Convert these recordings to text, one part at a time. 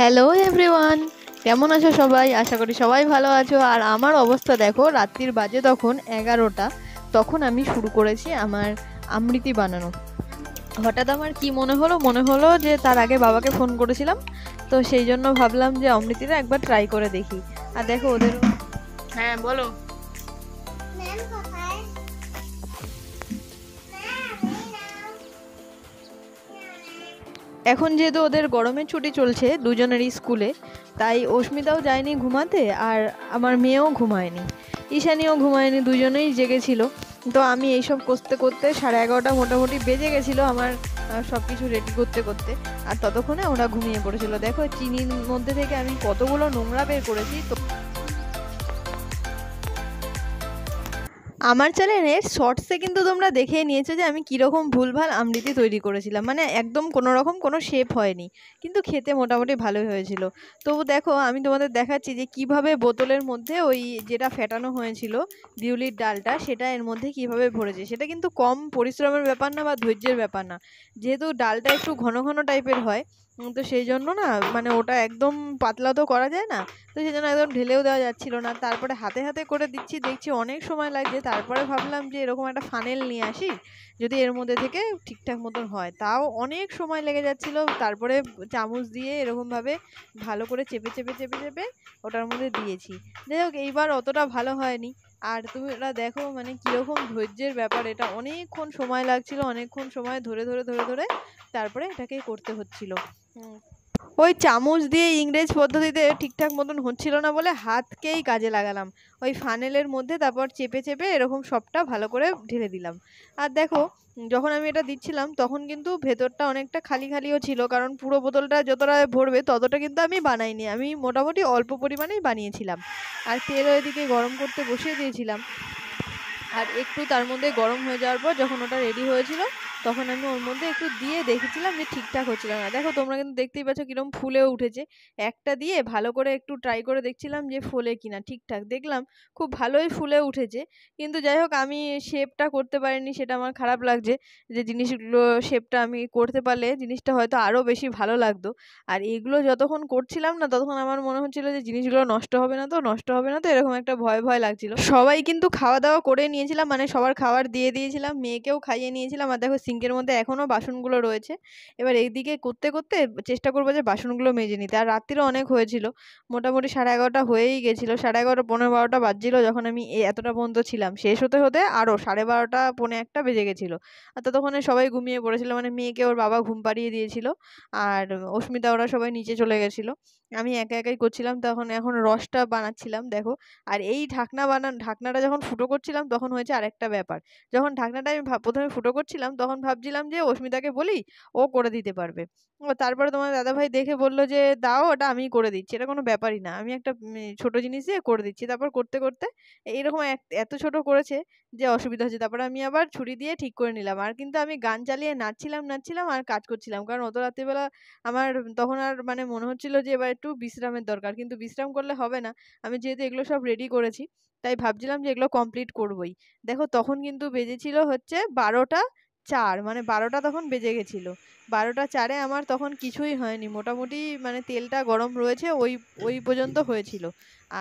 hello everyone কেমন আছো সবাই আশা করি সবাই ভালো আছো আর আমার অবস্থা দেখো রাত্রির বাজে তখন এগারোটা তখন আমি শুরু করেছি আমার আমৃতি বানানো হঠাৎ আমার কি মনে হলো মনে হলো যে তার আগে বাবাকে ফোন করেছিলাম তো সেই জন্য ভাবলাম যে অমৃতিটা একবার ট্রাই করে দেখি আর দেখো ওদের হ্যাঁ বলো এখন যেহেতু ওদের গরমের ছুটি চলছে দুজনেরই স্কুলে তাই অস্মিতাও যায়নি ঘুমাতে আর আমার মেয়েও ঘুমায়নি ঈশানিও ঘুমায়নি দুজনেই জেগেছিল তো আমি এইসব করতে করতে সাড়ে এগারোটা মোটামুটি বেজে গেছিলো আমার সব কিছু রেডি করতে করতে আর ততক্ষণে ওরা ঘুমিয়ে পড়েছিল দেখো চিনির মধ্যে থেকে আমি কতগুলো নোংরা বের করেছি তো আমার চ্যানেলের শর্টসে কিন্তু তোমরা দেখে নিয়েছো যে আমি কীরকম ভুলভাল আমৃতি তৈরি করেছিলাম মানে একদম কোনো রকম কোনো শেপ হয়নি কিন্তু খেতে মোটামুটি ভালোই হয়েছিল তবু দেখো আমি তোমাদের দেখাচ্ছি যে কিভাবে বোতলের মধ্যে ওই যেটা ফেটানো হয়েছিল দিউলির ডালটা সেটা এর মধ্যে কিভাবে ভরেছে সেটা কিন্তু কম পরিশ্রমের ব্যাপার না বা ধৈর্যের ব্যাপার না যেহেতু ডালটা একটু ঘন ঘন টাইপের হয় তো সেই জন্য না মানে ওটা একদম পাতলা তো করা যায় না তো সেই জন্য একদম ঢেলেও দেওয়া যাচ্ছিল না তারপরে হাতে হাতে করে দিচ্ছি দেখছি অনেক সময় লাগছে তারপরে ভাবলাম যে এরকম একটা ফানেল নিয়ে আসি যদি এর মধ্যে থেকে ঠিকঠাক মতন হয় তাও অনেক সময় লেগে যাচ্ছিল তারপরে চামচ দিয়ে এরকমভাবে ভালো করে চেপে চেপে চেপে চেপে ওটার মধ্যে দিয়েছি যাই হোক এইবার অতটা ভালো হয়নি আর তুমি ওরা দেখো মানে কীরকম ধৈর্যের ব্যাপার এটা অনেকক্ষণ সময় লাগছিল অনেকক্ষণ সময় ধরে ধরে ধরে ধরে তারপরে এটাকে করতে হচ্ছিল ওই চামচ দিয়ে ইংরেজ পদ্ধতিতে ঠিকঠাক মতন হচ্ছিল না বলে হাতকেই কাজে লাগালাম ওই ফানেলের মধ্যে তারপর চেপে চেপে এরকম সবটা ভালো করে ঢেলে দিলাম আর দেখো যখন আমি এটা দিচ্ছিলাম তখন কিন্তু ভেতরটা অনেকটা খালি খালিও ছিল কারণ পুরো বোতলটা যতটা ভরবে ততটা কিন্তু আমি বানাইনি আমি মোটামুটি অল্প পরিমাণেই বানিয়েছিলাম আর তেল ওইদিকে গরম করতে বসিয়ে দিয়েছিলাম আর একটু তার মধ্যে গরম হয়ে যাওয়ার পর যখন ওটা রেডি হয়েছিল তখন আমি ওর মধ্যে একটু দিয়ে দেখেছিলাম যে ঠিকঠাক হচ্ছিল না দেখো তোমরা কিন্তু দেখতেই পাচ্ছ কিরম ফুলেও উঠেছে একটা দিয়ে ভালো করে একটু ট্রাই করে দেখছিলাম যে ফোলে কিনা ঠিকঠাক দেখলাম খুব ভালোই ফুলে উঠেছে কিন্তু যাই হোক আমি শেপটা করতে পারিনি সেটা আমার খারাপ লাগছে যে জিনিসগুলো শেপটা আমি করতে পারলে জিনিসটা হয়তো আরও বেশি ভালো লাগতো আর এগুলো যতক্ষণ করছিলাম না ততক্ষণ আমার মনে হচ্ছিলো যে জিনিসগুলো নষ্ট হবে না তো নষ্ট হবে না তো এরকম একটা ভয় ভয় লাগছিল সবাই কিন্তু খাওয়া দাওয়া করে নিয়েছিলাম মানে সবার খাবার দিয়ে দিয়েছিলাম মেয়েকেও খাইয়ে নিয়েছিলাম আর দেখো সিঙ্কের মধ্যে এখনও বাসনগুলো রয়েছে এবার এইদিকে করতে করতে চেষ্টা করবো যে বাসনগুলো মেজে নিতে আর রাত্রিরও অনেক হয়েছিল মোটামুটি সাড়ে এগারোটা হয়েই গেছিলো সাড়ে এগারোটা পনেরো বারোটা বাজছিল যখন আমি এতটা পর্যন্ত ছিলাম শেষ হতে হতে আরও সাড়ে বারোটা পনেরো একটা বেজে গেছিলো আর ততক্ষণে সবাই ঘুমিয়ে পড়েছিল মানে মেয়েকে ওর বাবা ঘুম পাড়িয়ে দিয়েছিল আর অস্মিতা ওরা সবাই নিচে চলে গেছিলো আমি একা একাই করছিলাম তখন এখন রসটা বানাচ্ছিলাম দেখো আর এই ঢাকনা বানান ঢাকনাটা যখন ফুটো করছিলাম তখন হয়েছে আরেকটা ব্যাপার যখন ঢাকনাটা আমি প্রথমে ফুটো করছিলাম তখন ভাবছিলাম যে অস্মিতাকে বলি ও করে দিতে পারবে তারপরে তোমার দাদাভাই দেখে বললো যে দাও ওটা আমি করে দিচ্ছি এটা কোনো ব্যাপারই না আমি একটা ছোট জিনিস দিয়ে করে দিচ্ছি তারপর করতে করতে এইরকম এত ছোট করেছে যে অসুবিধা হচ্ছে তারপরে আমি আবার ছুরি দিয়ে ঠিক করে নিলাম আর কিন্তু আমি গান চালিয়ে নাচছিলাম নাচছিলাম আর কাজ করছিলাম কারণ অত রাত্রিবেলা আমার তখন আর মানে মনে হচ্ছিল যে এবার একটু বিশ্রামের দরকার কিন্তু বিশ্রাম করলে হবে না আমি যেহেতু এগুলো সব রেডি করেছি তাই ভাবছিলাম যে এগুলো কমপ্লিট করবই দেখো তখন কিন্তু বেজেছিল হচ্ছে বারোটা চার মানে বারোটা তখন বেজে গেছিলো বারোটা চারে আমার তখন কিছুই হয়নি মোটামুটি মানে তেলটা গরম রয়েছে ওই ওই পর্যন্ত হয়েছিল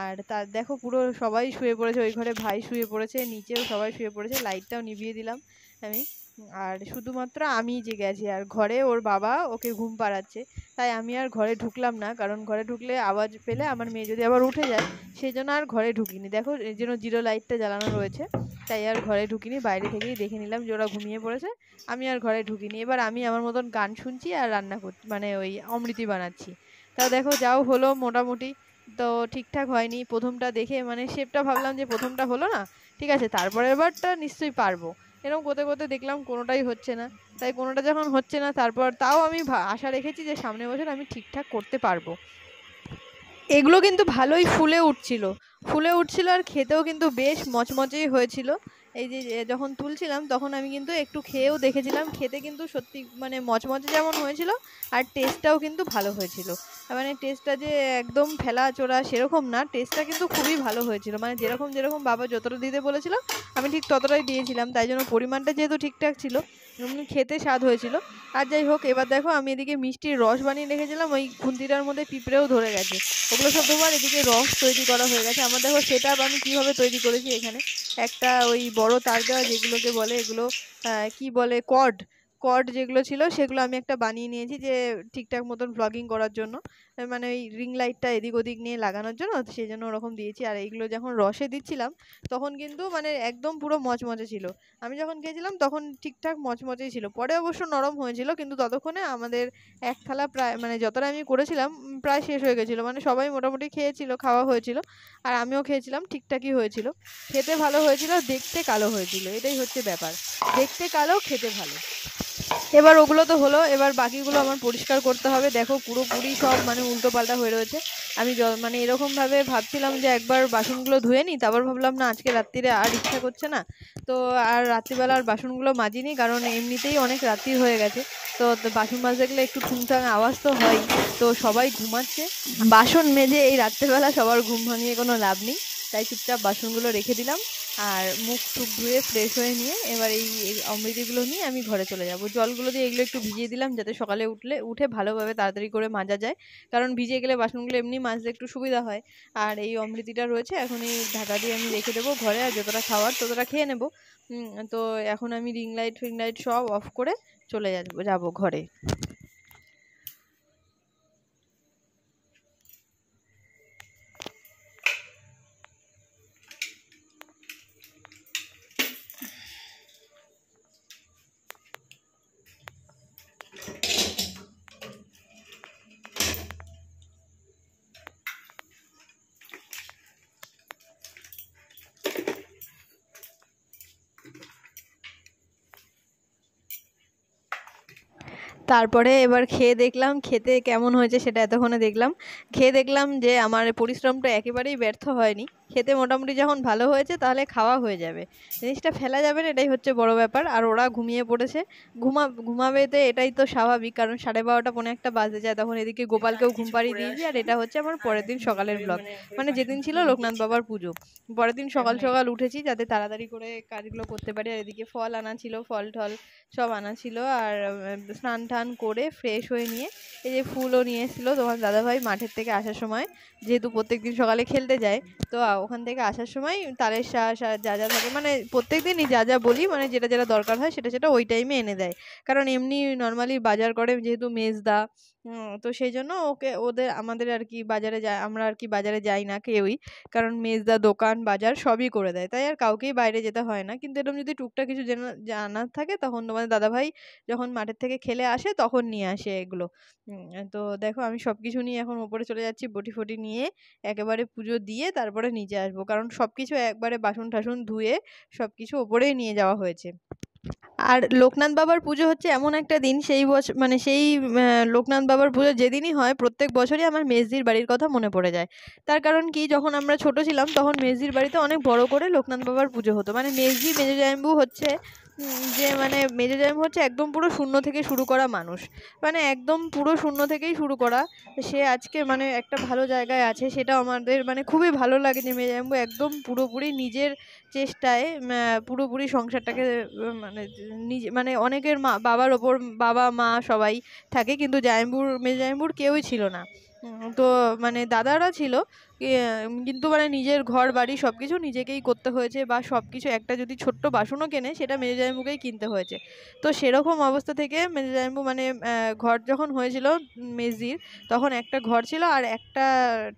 আর তার দেখো পুরো সবাই শুয়ে পড়েছে ওই ঘরে ভাই শুয়ে পড়েছে নিচেও সবাই শুয়ে পড়েছে লাইটটাও নিভিয়ে দিলাম আমি আর শুধুমাত্র আমি যে গেছি আর ঘরে ওর বাবা ওকে ঘুম পাড়াচ্ছে তাই আমি আর ঘরে ঢুকলাম না কারণ ঘরে ঢুকলে আওয়াজ পেলে আমার মেয়ে যদি আবার উঠে যায় সেই জন্য আর ঘরে ঢুকিনি দেখো এই জন্য জিরো লাইটটা জ্বালানো রয়েছে তাই আর ঘরে ঢুকিনি বাইরে থেকেই দেখে নিলাম যে ওরা ঘুমিয়ে পড়েছে আমি আর ঘরে ঢুকিনি এবার আমি আমার মতন গান শুনছি আর রান্না করছি মানে ওই অমৃতি বানাচ্ছি তা দেখো যাও হলো মোটামুটি তো ঠিকঠাক হয়নি প্রথমটা দেখে মানে শেপটা ভাবলাম যে প্রথমটা হলো না ঠিক আছে তারপরের বারটা নিশ্চয়ই পারবো এরকম করতে করতে দেখলাম কোনোটাই হচ্ছে না তাই কোনোটা যখন হচ্ছে না তারপর তাও আমি আশা রেখেছি যে সামনের বছর আমি ঠিকঠাক করতে পারবো এগুলো কিন্তু ভালোই ফুলে উঠছিল ফুলে উঠছিল আর খেতেও কিন্তু বেশ মচমচেই হয়েছিল এই যে যখন তুলছিলাম তখন আমি কিন্তু একটু খেয়েও দেখেছিলাম খেতে কিন্তু সত্যি মানে মচমচে যেমন হয়েছিল আর টেস্টটাও কিন্তু ভালো হয়েছিল মানে টেস্টটা যে একদম ফেলা চোরা সেরকম না টেস্টটা কিন্তু খুবই ভালো হয়েছিল মানে যেরকম যেরকম বাবা যতটা দিতে বলেছিল আমি ঠিক ততটাই দিয়েছিলাম তাই জন্য পরিমাণটা যেহেতু ঠিকঠাক ছিল খেতে স্বাদ হয়েছিল আর যাই হোক এবার দেখো আমি এদিকে মিষ্টির রস বানিয়ে রেখেছিলাম ওই খুন্তিটার মধ্যে পিঁপড়েও ধরে গেছে ওগুলো সব তোমার এদিকে রস তৈরি করা হয়ে গেছে আমার দেখো সেটা আমি কীভাবে তৈরি করেছি এখানে একটা ওই বড় তার দেওয়া যেগুলোকে বলে এগুলো কি বলে কড কর্ড যেগুলো ছিল সেগুলো আমি একটা বানিয়ে নিয়েছি যে ঠিকঠাক মতন ব্লগিং করার জন্য মানে ওই রিং লাইটটা এদিক ওদিক নিয়ে লাগানোর জন্য সেই জন্য ওরকম দিয়েছি আর এইগুলো যখন রসে দিচ্ছিলাম তখন কিন্তু মানে একদম পুরো মচমচে ছিল আমি যখন খেয়েছিলাম তখন ঠিকঠাক মচমচেই ছিল পরে অবশ্য নরম হয়েছিল কিন্তু ততক্ষণে আমাদের এক থালা প্রায় মানে যতটা আমি করেছিলাম প্রায় শেষ হয়ে গেছিলো মানে সবাই মোটামুটি খেয়েছিল খাওয়া হয়েছিল আর আমিও খেয়েছিলাম ঠিকঠাকই হয়েছিল খেতে ভালো হয়েছিল দেখতে কালো হয়েছিল এটাই হচ্ছে ব্যাপার দেখতে কালো খেতে ভালো এবার ওগুলো তো হলো এবার বাকিগুলো আমার পরিষ্কার করতে হবে দেখো পুরোপুরি সব মানে উল্টো পাল্টা হয়ে রয়েছে আমি মানে এরকমভাবে ভাবছিলাম যে একবার বাসনগুলো ধুয়ে নিই তারপর ভাবলাম না আজকে রাত্রিরে আর ইচ্ছা করছে না তো আর রাত্রিবেলা আর বাসনগুলো মাজিনি কারণ এমনিতেই অনেক রাত্রি হয়ে গেছে তো বাসন মাজতে গেলে একটু ঠুংঠাং আওয়াজ তো হয় তো সবাই ঘুমাচ্ছে বাসন মেজে এই রাত্রেবেলা সবার ঘুম ভাঙিয়ে কোনো লাভ নেই তাই চুপচাপ বাসনগুলো রেখে দিলাম আর মুখ টুক ধুয়ে ফ্রেশ হয়ে নিয়ে এবার এই অমৃতিগুলো নিয়ে আমি ঘরে চলে যাব জলগুলো দিয়ে এগুলো একটু ভিজিয়ে দিলাম যাতে সকালে উঠলে উঠে ভালোভাবে তাড়াতাড়ি করে মাজা যায় কারণ ভিজে গেলে বাসনগুলো এমনি মাজতে একটু সুবিধা হয় আর এই অমৃতিটা রয়েছে এখন এই ঢাকা দিয়ে আমি রেখে দেবো ঘরে আর যতটা খাওয়ার ততটা খেয়ে নেব তো এখন আমি রিং লাইট ফিং লাইট সব অফ করে চলে যাব ঘরে তারপরে এবার খেয়ে দেখলাম খেতে কেমন হয়েছে সেটা এতক্ষণে দেখলাম খেয়ে দেখলাম যে আমার পরিশ্রমটা একেবারেই ব্যর্থ হয়নি খেতে মোটামুটি যখন ভালো হয়েছে তাহলে খাওয়া হয়ে যাবে জিনিসটা ফেলা যাবে না এটাই হচ্ছে বড় ব্যাপার আর ওরা ঘুমিয়ে পড়েছে ঘুমা তো এটাই তো স্বাভাবিক কারণ সাড়ে বারোটা পনেরো একটা বাজে যায় তখন এদিকে হ্যাঁ, গোপালকেও হ্যাঁ, ঘুম পাড়িয়ে দিয়েছি আর এটা হচ্ছে আমার পরের দিন হ্যাঁ, সকালের ব্লগ মানে, মানে, মানে যেদিন ছিল মানে লোকনাথ বাবার পুজো পরের দিন সকাল সকাল উঠেছি যাতে তাড়াতাড়ি করে কাজগুলো করতে পারি আর এদিকে ফল আনা ছিল ফল টল সব আনা ছিল আর স্নান টান করে ফ্রেশ হয়ে নিয়ে এই যে ফুলও নিয়ে এসেছিলো তোমার দাদাভাই মাঠের থেকে আসার সময় যেহেতু প্রত্যেকদিন সকালে খেলতে যায় তো ওখান থেকে আসার সময় তারের সা যা যা থাকে মানে প্রত্যেক দিনই যা যা বলি মানে যেটা যেটা দরকার হয় সেটা সেটা ওই টাইমে এনে দেয় কারণ এমনি নর্মালি বাজার করে যেহেতু মেজদা তো সেই জন্য ওকে ওদের আমাদের আর কি বাজারে যায় আমরা আর কি বাজারে যাই না কেউই কারণ মেজদা দোকান বাজার সবই করে দেয় তাই আর কাউকেই বাইরে যেতে হয় না কিন্তু এরকম যদি টুকটাক কিছু জানার থাকে তখন তোমাদের দাদাভাই যখন মাঠের থেকে খেলে আসে তখন নিয়ে আসে এগুলো তো দেখো আমি সব কিছু নিয়ে এখন ওপরে চলে যাচ্ছি বটি ফটি নিয়ে একেবারে পুজো দিয়ে তারপরে নিচে আসবো কারণ সব কিছু একবারে বাসন টাসন ধুয়ে সব কিছু ওপরেই নিয়ে যাওয়া হয়েছে আর লোকনাথ বাবার পুজো হচ্ছে এমন একটা দিন সেই বছর মানে সেই লোকনাথ বাবার পুজো যেদিনই হয় প্রত্যেক বছরই আমার মেজদির বাড়ির কথা মনে পড়ে যায় তার কারণ কি যখন আমরা ছোট ছিলাম তখন মেজদির বাড়িতে অনেক বড় করে লোকনাথ বাবার পুজো হতো মানে মেজদি মেজজাম্বু হচ্ছে যে মানে মেজর জয়ম হচ্ছে একদম পুরো শূন্য থেকে শুরু করা মানুষ মানে একদম পুরো শূন্য থেকেই শুরু করা সে আজকে মানে একটা ভালো জায়গায় আছে সেটা আমাদের মানে খুবই ভালো লাগে যে মেজর জয়ম্বু একদম পুরোপুরি নিজের চেষ্টায় পুরোপুরি সংসারটাকে মানে নিজে মানে অনেকের মা বাবার ওপর বাবা মা সবাই থাকে কিন্তু জায়ম্বুর মেজর জয়ম্বুর কেউই ছিল না তো মানে দাদারা ছিল কিন্তু মানে নিজের ঘর বাড়ি সব কিছু নিজেকেই করতে হয়েছে বা সব কিছু একটা যদি ছোট্ট বাসনও কেনে সেটা মেজাজাইমুকেই কিনতে হয়েছে তো সেরকম অবস্থা থেকে মেজাজাইমু মানে ঘর যখন হয়েছিল মেজির তখন একটা ঘর ছিল আর একটা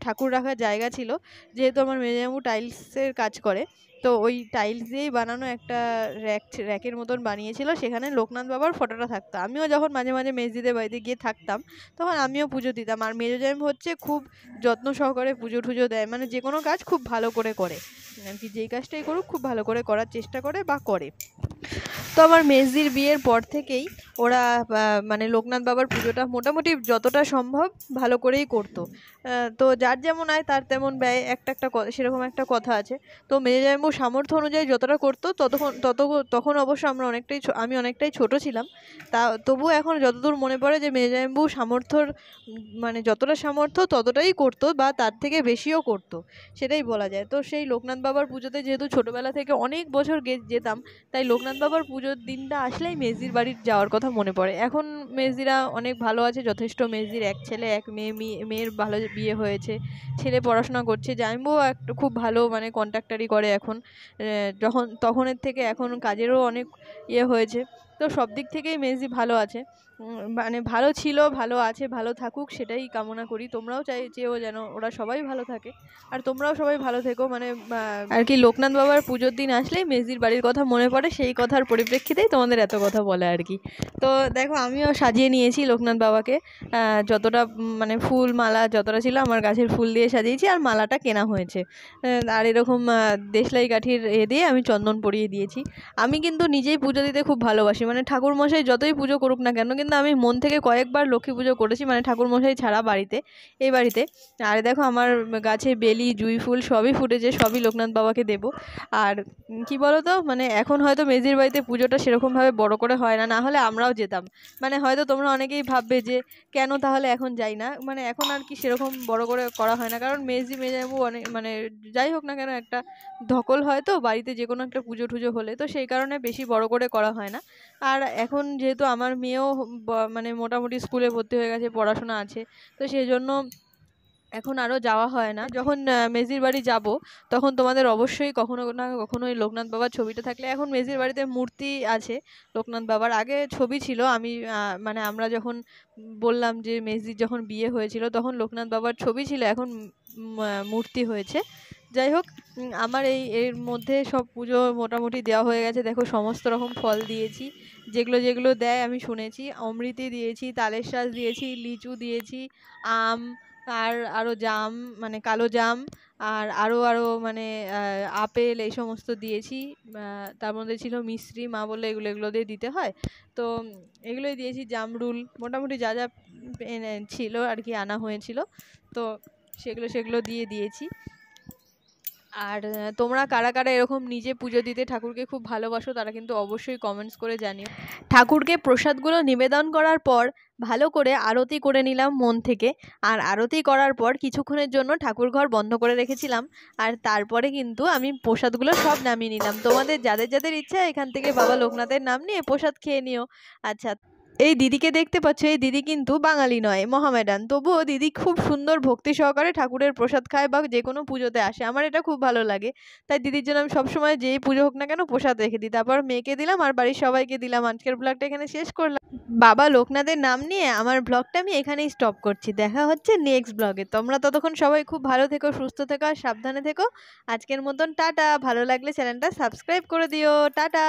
ঠাকুর রাখার জায়গা ছিল যেহেতু আমার মেজাজাইমু টাইলসের কাজ করে তো ওই টাইলস দিয়েই বানানো একটা র্যাক র্যাকের মতন বানিয়েছিল সেখানে লোকনাথ বাবার ফটোটা থাকতো আমিও যখন মাঝে মাঝে মেজদিদের বাড়িতে গিয়ে থাকতাম তখন আমিও পুজো দিতাম আর মেজো মেজোজাম হচ্ছে খুব যত্ন সহকারে পুজো টুজো দেয় মানে যে কোনো কাজ খুব ভালো করে করে কি মানে যেই কাজটাই করুক খুব ভালো করে করার চেষ্টা করে বা করে তো আমার মেজদির বিয়ের পর থেকেই ওরা মানে লোকনাথ বাবার পুজোটা মোটামুটি যতটা সম্ভব ভালো করেই করতো তো যার যেমন আয় তার তেমন ব্যয় একটা একটা সেরকম একটা কথা আছে তো মেজাজাম্বু সামর্থ্য অনুযায়ী যতটা করতো ততক্ষণ তত তখন অবশ্য আমরা অনেকটাই আমি অনেকটাই ছোট ছিলাম তা তবুও এখন যতদূর মনে পড়ে যে মেজাজাম্বু সামর্থ্যর মানে যতটা সামর্থ্য ততটাই করতো বা তার থেকে বেশিও করতো সেটাই বলা যায় তো সেই লোকনাথ বাবার পুজোতে যেহেতু ছোটোবেলা থেকে অনেক বছর গে যেতাম তাই লোকনাথ বাবার পুজোর দিনটা আসলেই মেজির বাড়ির যাওয়ার কথা মনে পড়ে এখন মেজিরা অনেক ভালো আছে যথেষ্ট মেজির এক ছেলে এক মেয়ে মেয়ের ভালো বিয়ে হয়েছে ছেলে পড়াশোনা করছে জামাইবাবু একটা খুব ভালো মানে কন্ট্রাক্টারি করে এখন যখন তখনের থেকে এখন কাজেরও অনেক ইয়ে হয়েছে তো সব দিক থেকেই মেসি ভালো আছে মানে ভালো ছিল ভালো আছে ভালো থাকুক সেটাই কামনা করি তোমরাও চাই চেয়েও যেন ওরা সবাই ভালো থাকে আর তোমরাও সবাই ভালো থেকো মানে আর কি লোকনাথ বাবার পুজোর দিন আসলেই মেজির বাড়ির কথা মনে পড়ে সেই কথার পরিপ্রেক্ষিতেই তোমাদের এত কথা বলে আর কি তো দেখো আমিও সাজিয়ে নিয়েছি লোকনাথ বাবাকে যতটা মানে ফুল মালা যতটা ছিল আমার গাছের ফুল দিয়ে সাজিয়েছি আর মালাটা কেনা হয়েছে আর এরকম দেশলাই কাঠির এ দিয়ে আমি চন্দন পরিয়ে দিয়েছি আমি কিন্তু নিজেই পুজো দিতে খুব ভালোবাসি মানে ঠাকুর মশাই যতই পুজো করুক না কেন কিন্তু কিন্তু আমি মন থেকে কয়েকবার লক্ষ্মী পুজো করেছি মানে ঠাকুরমশাই ছাড়া বাড়িতে এই বাড়িতে আর দেখো আমার গাছে বেলি জুই ফুল সবই ফুটেছে সবই লোকনাথ বাবাকে দেব আর কি বলো তো মানে এখন হয়তো মেজির বাড়িতে পুজোটা সেরকমভাবে বড় করে হয় না না হলে আমরাও যেতাম মানে হয়তো তোমরা অনেকেই ভাববে যে কেন তাহলে এখন যাই না মানে এখন আর কি সেরকম বড় করে করা হয় না কারণ মেজি মেজাবু অনেক মানে যাই হোক না কেন একটা ধকল হয় তো বাড়িতে যে কোনো একটা পুজো টুজো হলে তো সেই কারণে বেশি বড় করে করা হয় না আর এখন যেহেতু আমার মেয়েও মানে মোটামুটি স্কুলে ভর্তি হয়ে গেছে পড়াশোনা আছে তো সেই জন্য এখন আরও যাওয়া হয় না যখন মেজির বাড়ি যাব তখন তোমাদের অবশ্যই কখনো না কখনো লোকনাথ বাবার ছবিটা থাকলে এখন মেজির বাড়িতে মূর্তি আছে লোকনাথ বাবার আগে ছবি ছিল আমি মানে আমরা যখন বললাম যে মেজির যখন বিয়ে হয়েছিল তখন লোকনাথ বাবার ছবি ছিল এখন মূর্তি হয়েছে যাই হোক আমার এই এর মধ্যে সব পুজো মোটামুটি দেওয়া হয়ে গেছে দেখো সমস্ত রকম ফল দিয়েছি যেগুলো যেগুলো দেয় আমি শুনেছি অমৃতি দিয়েছি তালের শাঁস দিয়েছি লিচু দিয়েছি আম আর আরও জাম মানে কালো জাম আর আরও আরও মানে আপেল এই সমস্ত দিয়েছি তার মধ্যে ছিল মিশ্রি মা বললে এগুলো এগুলো দিয়ে দিতে হয় তো এগুলোই দিয়েছি জামরুল মোটামুটি যা যা ছিল আর কি আনা হয়েছিল তো সেগুলো সেগুলো দিয়ে দিয়েছি আর তোমরা কারা কারা এরকম নিজে পুজো দিতে ঠাকুরকে খুব ভালোবাসো তারা কিন্তু অবশ্যই কমেন্টস করে জানিও ঠাকুরকে প্রসাদগুলো নিবেদন করার পর ভালো করে আরতি করে নিলাম মন থেকে আর আরতি করার পর কিছুক্ষণের জন্য ঠাকুর ঘর বন্ধ করে রেখেছিলাম আর তারপরে কিন্তু আমি প্রসাদগুলো সব নামিয়ে নিলাম তোমাদের যাদের যাদের ইচ্ছা এখান থেকে বাবা লোকনাথের নাম নিয়ে প্রসাদ খেয়ে নিও আচ্ছা এই দিদিকে দেখতে পাচ্ছ এই দিদি কিন্তু বাঙালি নয় মহামেডান তবুও দিদি খুব সুন্দর ভক্তি সহকারে ঠাকুরের প্রসাদ খায় বা যে কোনো পুজোতে আসে আমার এটা খুব ভালো লাগে তাই দিদির জন্য আমি সবসময় যেই পুজো হোক না কেন প্রসাদ রেখে দিই তারপর মেয়েকে দিলাম আর বাড়ির সবাইকে দিলাম আজকের ব্লগটা এখানে শেষ করলাম বাবা লোকনাথের নাম নিয়ে আমার ব্লগটা আমি এখানেই স্টপ করছি দেখা হচ্ছে নেক্সট ব্লগে তোমরা ততক্ষণ সবাই খুব ভালো থেকো সুস্থ থেকো আর সাবধানে থেকো আজকের মতন টাটা ভালো লাগলে চ্যানেলটা সাবস্ক্রাইব করে দিও টাটা